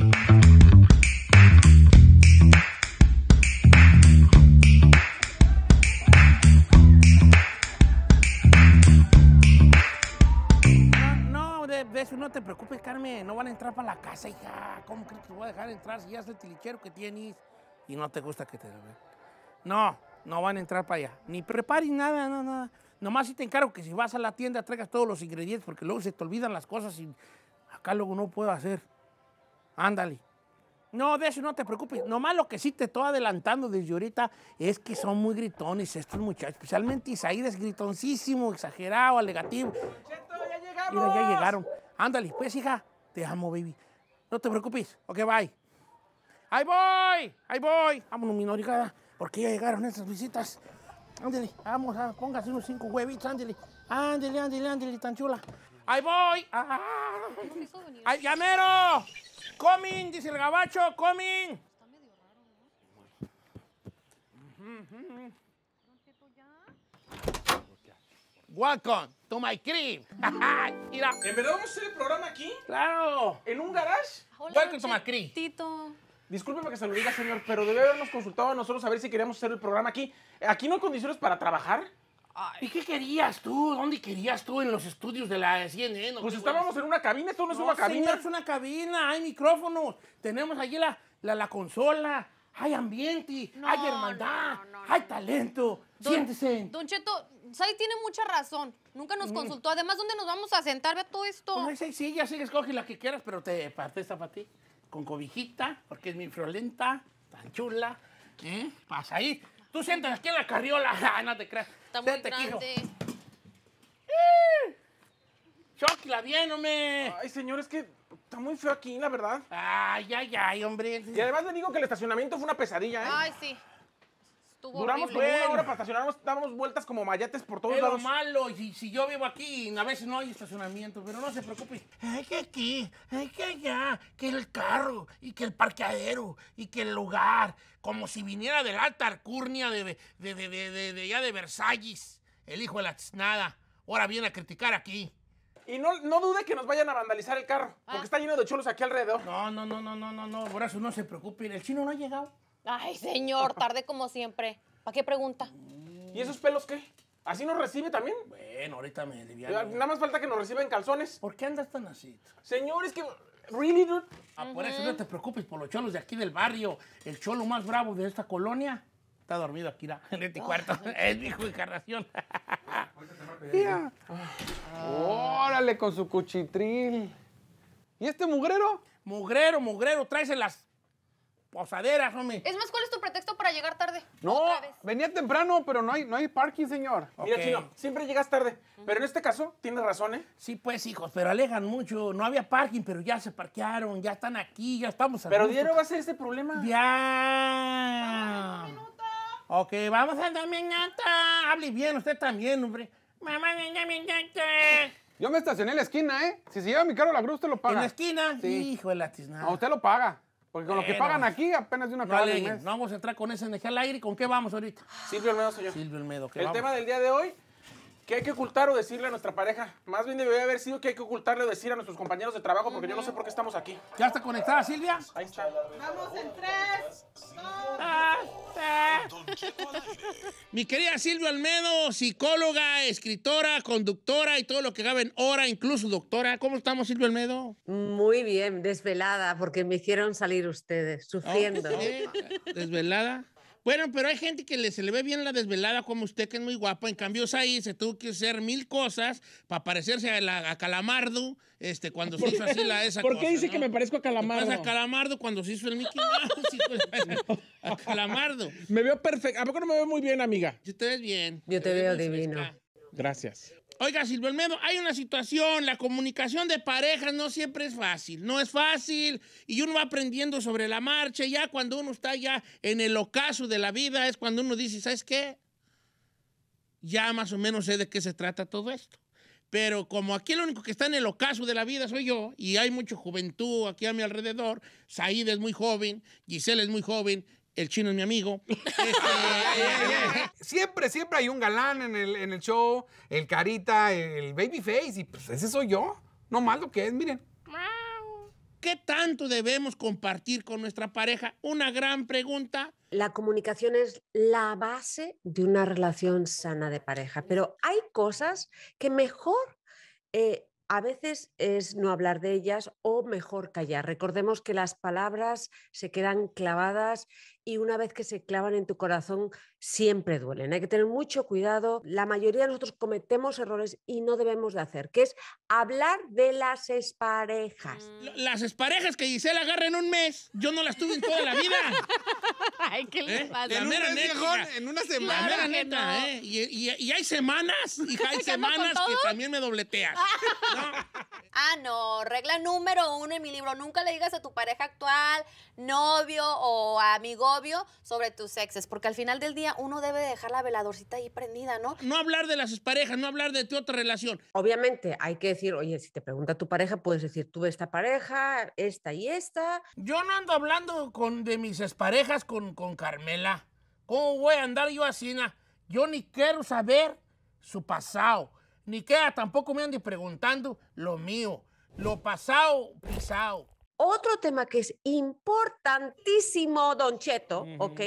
no No te preocupes, Carmen, no van a entrar para la casa, hija. ¿Cómo crees que te voy a dejar entrar si ya es el tilichero que tienes y no te gusta que te No, no van a entrar para allá. Ni prepares nada, no, nada. Nomás si te encargo que si vas a la tienda traigas todos los ingredientes porque luego se te olvidan las cosas y acá luego no puedo hacer. Ándale. No, de eso no te preocupes. Nomás lo que sí te estoy adelantando desde ahorita es que son muy gritones estos muchachos. Especialmente Isaías es gritoncísimo, exagerado, alegativo. Cheto, ya llegamos. ya llegaron. Ándale, pues, hija. Te amo, baby. No te preocupes. Ok, bye. ¡Ahí voy! ¡Ahí voy! Vámonos, minoricada, porque ya llegaron estas visitas. Ándale, vamos, póngase unos cinco huevitos, ándale. Ándale, ándale, ándale, tan chula. ¡Ahí voy! ¡Ah! ah, ah. ¡Ay, llamero! ¡Coming! Dice el gabacho, coming. Está medio raro, ¿no? Welcome to my crib. ¿En verdad vamos a hacer el programa aquí? Claro. ¿En un garage? Hola, Welcome to my crib. Tito. que se lo diga, señor, pero debe habernos consultado a nosotros a ver si queríamos hacer el programa aquí. ¿Aquí no hay condiciones para trabajar? ¿Y qué querías tú? ¿Dónde querías tú en los estudios de la CNN? Pues estábamos en una cabina, esto no es una cabina. es una cabina, hay micrófonos, tenemos allí la, consola, hay ambiente, hay hermandad, hay talento. Siéntese. Don Cheto, Sai tiene mucha razón. Nunca nos mm. consultó. Además, ¿dónde nos vamos a sentar? Ve todo esto. No, pues sí, sí, ya sí, escoge la que quieras, pero te parte esta para ti. Con cobijita, porque es mi friolenta, tan chula. ¿Eh? Pasa ahí. Tú sientas aquí en la carriola. Ah, no te creas. Está muy grande. ¡Eh! Chóquila bien, hombre. Ay, señor, es que está muy feo aquí, la verdad. Ay, ay, ay, hombre. Y además le digo que el estacionamiento fue una pesadilla, ¿eh? Ay, sí. Duramos como una hora para estacionarnos, dábamos vueltas como mayates por todos Pero lo malo, si, si yo vivo aquí, a veces no hay estacionamiento, pero no se preocupe. Hay que aquí, hay que allá, que el carro, y que el parqueadero, y que el lugar, como si viniera de la alta alcurnia de, de, de, de, de de Versalles, el hijo de la tiznada. Ahora viene a criticar aquí. Y no, no dude que nos vayan a vandalizar el carro, porque ah. está lleno de cholos aquí alrededor. No, no, no, no, no, no, no, por eso no se preocupen, el chino no ha llegado. Ay, señor, tarde como siempre. ¿Para qué pregunta? ¿Y esos pelos qué? ¿Así nos recibe también? Bueno, ahorita me Nada más falta que nos reciban calzones. ¿Por qué andas tan así? Señor, es que... ¿Really, dude? Ah, por eso no te preocupes por los cholos de aquí del barrio. El cholo más bravo de esta colonia está dormido aquí ¿no? en este cuarto. es mi hijo de encarnación. Órale con su cuchitril. ¿Y este mugrero? Mugrero, mugrero, tráeselas Posaderas, hombre. Es más, ¿cuál es tu pretexto para llegar tarde? No, venía temprano, pero no hay, no hay parking, señor. Mira, Chino, siempre llegas tarde. Pero en este caso, tienes razón, ¿eh? Sí, pues, hijos, pero alejan mucho. No había parking, pero ya se parquearon, ya están aquí, ya estamos Pero dinero va a ser este problema. Ya. ok, vamos a andar, mi Hable bien, usted también, hombre. Mamá, niña, mi Yo me estacioné en la esquina, ¿eh? Si se lleva mi carro la grúa, usted lo paga. ¿En la esquina? Sí. Hijo de la tiznada. No, usted lo paga. Porque con lo que pagan aquí apenas de una no al mes. No vamos a entrar con ese energía al aire. ¿Con qué vamos ahorita? Silvio Almedo, señor. Silvio Almedo. El tema del día de hoy ¿Qué hay que ocultar o decirle a nuestra pareja? Más bien debería haber sido que hay que ocultarle o decir a nuestros compañeros de trabajo porque yo no sé por qué estamos aquí. ¿Ya está conectada Silvia? Ahí está. Vamos en tres, dos. Mi querida Silvia Almedo, psicóloga, escritora, conductora y todo lo que cabe en hora, incluso doctora. ¿Cómo estamos, Silvia Almedo? Muy bien, desvelada, porque me hicieron salir ustedes, sufriendo. ¿Desvelada? Bueno, pero hay gente que le, se le ve bien la desvelada como usted, que es muy guapo. En cambio, ahí se tuvo que hacer mil cosas para parecerse a, Calamardo este, cuando se hizo así la esa ¿Por qué dice que me parezco a Calamardo? a Calamardo cuando se hizo el Mickey Mouse. Pues, a Calamardo. Me veo perfecto. ¿A poco no me veo muy bien, amiga? Yo te ves bien. Yo te, veo pues, divino. Gracias. Oiga, Silvio Almedo, hay una situación, la comunicación de parejas no siempre es fácil, no es fácil y uno va aprendiendo sobre la marcha, ya cuando uno está ya en el ocaso de la vida es cuando uno dice, ¿sabes qué? Ya más o menos sé de qué se trata todo esto. Pero como aquí el único que está en el ocaso de la vida soy yo, y hay mucha juventud aquí a mi alrededor, Said es muy joven, Giselle es muy joven, el chino es mi amigo. Este, siempre, siempre hay un galán en el, show, el carita, el face, y pues ese soy yo. No más lo que es, miren. ¿Qué tanto debemos compartir con nuestra pareja? Una gran pregunta. La comunicación es la base de una relación sana de pareja, pero hay cosas que mejor eh, a veces es no hablar de ellas o mejor callar. Recordemos que las palabras se quedan clavadas y una vez que se clavan en tu corazón, siempre duelen. Hay que tener mucho cuidado. La mayoría de nosotros cometemos errores y no debemos de hacer, que es hablar de las exparejas. Las exparejas que Gisela agarra en un mes, yo no las tuve en toda la vida. Ay, ¿qué le ¿Eh? En, una semana. ¿eh? Y, hay semanas, y hay semanas que también me dobleteas. Ah, no, regla número uno en mi libro, nunca le digas a tu pareja actual, novio o amigo obvio sobre tus exes, porque al final del día uno debe dejar la veladorcita ahí prendida, ¿no? No hablar de las parejas, no hablar de tu otra relación. Obviamente hay que decir, oye, si te pregunta tu pareja, puedes decir, tuve esta pareja, esta y esta. Yo no ando hablando con, de mis parejas con, con Carmela. ¿Cómo voy a andar yo así? Na? Yo ni quiero saber su pasado, ni que tampoco me ande preguntando lo mío. Lo pasado, pisado. Otro tema que es importantísimo, Don Cheto, ¿ok?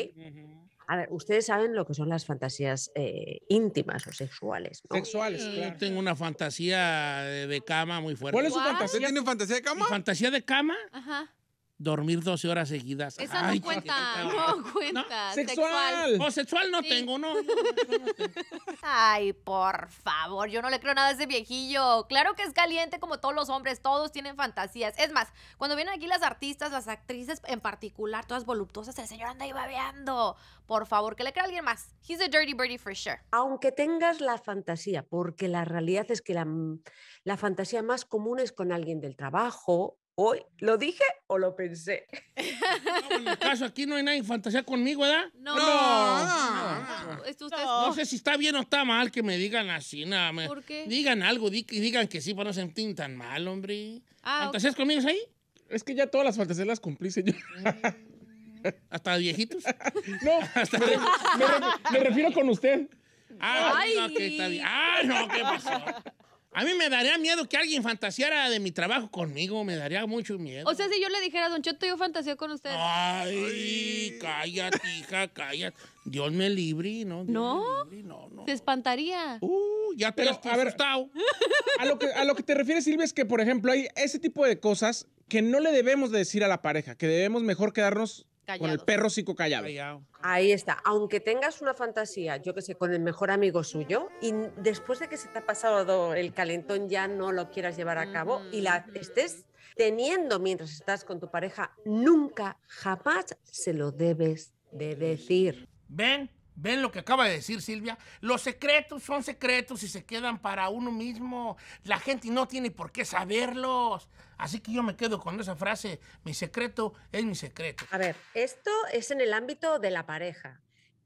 A ver, ustedes saben lo que son las fantasías eh, íntimas o sexuales. ¿no? Sexuales, Yo tengo una fantasía de, cama muy fuerte. ¿Cuál es su fantasía? ¿Tiene fantasía de cama? fantasía de cama? Ajá dormir 12 horas seguidas. Eso no cuenta, no cuenta. Sexual. O sexual no tengo, no. Ay, por favor, yo no le creo nada a ese viejillo. Claro que es caliente como todos los hombres, todos tienen fantasías. Es más, cuando vienen aquí las artistas, las actrices en particular, todas voluptuosas, el señor anda ahí babeando. Por favor, que le crea alguien más. He's a dirty birdie for sure. Aunque tengas la fantasía, porque la realidad es que la, la fantasía más común es con alguien del trabajo Hoy, ¿lo dije o lo pensé? Pues, en mi caso aquí no hay nadie fantasía conmigo, ¿verdad? No. No, no, sé si está bien o está mal que me digan así, nada ¿Por qué? Digan algo, digan que sí para no sentir tan mal, hombre. Ah, ¿Fantasías conmigo es ahí? Es que ya todas las fantasías las cumplí, señor. Mm. ¿Hasta viejitos? no, Hasta... Me, refiero con usted. Ah, Ay. Ah, no, ¿qué pasó? A mí me daría miedo que alguien fantaseara de mi trabajo conmigo, me daría mucho miedo. O sea, si yo le dijera, Don Cheto, yo fantaseo con usted. Ay, cállate, hija, cállate. Dios me libre, ¿no? ¿No? no, no. Te espantaría. Uh, ya te lo has a a lo, que, a lo que te refieres, Silvia, es que, por ejemplo, hay ese tipo de cosas que no le debemos decir a la pareja, que debemos mejor quedarnos con el perro psicocallado. Ahí está. Aunque tengas una fantasía, yo que sé, con el mejor amigo suyo, y después de que se te ha pasado el calentón ya no lo quieras llevar a cabo y la estés teniendo mientras estás con tu pareja, nunca, jamás se lo debes de decir. ¿Ven? ¿Ven lo que acaba de decir Silvia? Los secretos son secretos y se quedan para uno mismo. La gente no tiene por qué saberlos. Así que yo me quedo con esa frase, mi secreto es mi secreto. A ver, esto es en el ámbito de la pareja,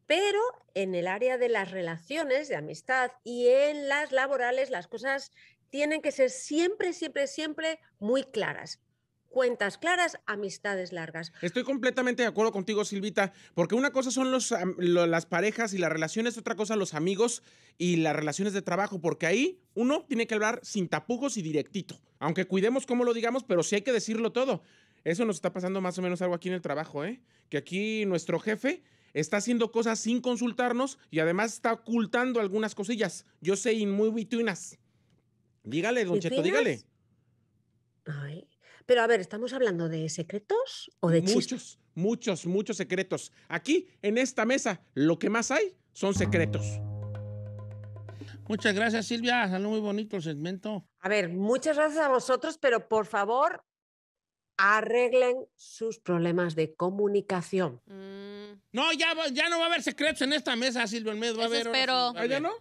pero en el área de las relaciones de amistad y en las laborales las cosas tienen que ser siempre, siempre, siempre muy claras cuentas claras, amistades largas. Estoy completamente de acuerdo contigo, Silvita, porque una cosa son las parejas y las relaciones, otra cosa los amigos y las relaciones de trabajo, porque ahí uno tiene que hablar sin tapujos y directito, aunque cuidemos cómo lo digamos, pero sí hay que decirlo todo. Eso nos está pasando más o menos algo aquí en el trabajo, ¿eh? Que aquí nuestro jefe está haciendo cosas sin consultarnos y además está ocultando algunas cosillas. Yo sé, y muy bituinas. Dígale, don Cheto, dígale. Ay, pero a ver, ¿estamos hablando de secretos o de muchos, chistes? Muchos, muchos secretos. Aquí, en esta mesa, lo que más hay son secretos. Muchas gracias, Silvia. Salió muy bonito el segmento. A ver, muchas gracias a vosotros, pero por favor, arreglen sus problemas de comunicación. Mm. No, ya, ya no va a haber secretos en esta mesa, Silvia. Almedo. Va a haber, espero. ¿Ya no?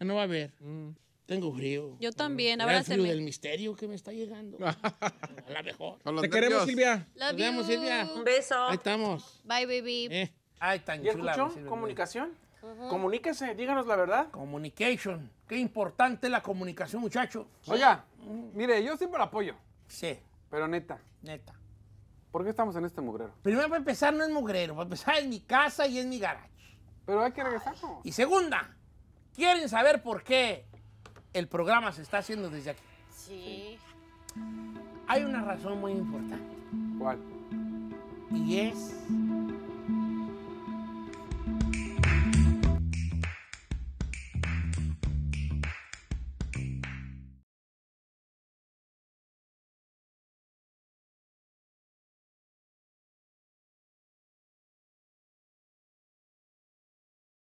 no va a haber. Mm. Tengo frío. Yo también, se frío del misterio que me está llegando. A la mejor. Te queremos, Silvia. Te Silvia. Un beso. Ahí estamos. Bye, baby. Eh. Ay, tan ¿Ya escuchó? Comunicación. Comuníquese, díganos la verdad. Communication. Qué importante la comunicación, muchacho. Oiga, mire, yo siempre la apoyo. Sí. Pero neta. Neta. ¿Por qué estamos en este mugrero? Primero, para empezar, no es mugrero. Para empezar, en mi casa y en mi garage. Pero hay que regresar. Y segunda, quieren saber por qué el programa se está haciendo desde aquí. Sí. Hay una razón muy importante. ¿Cuál? Y es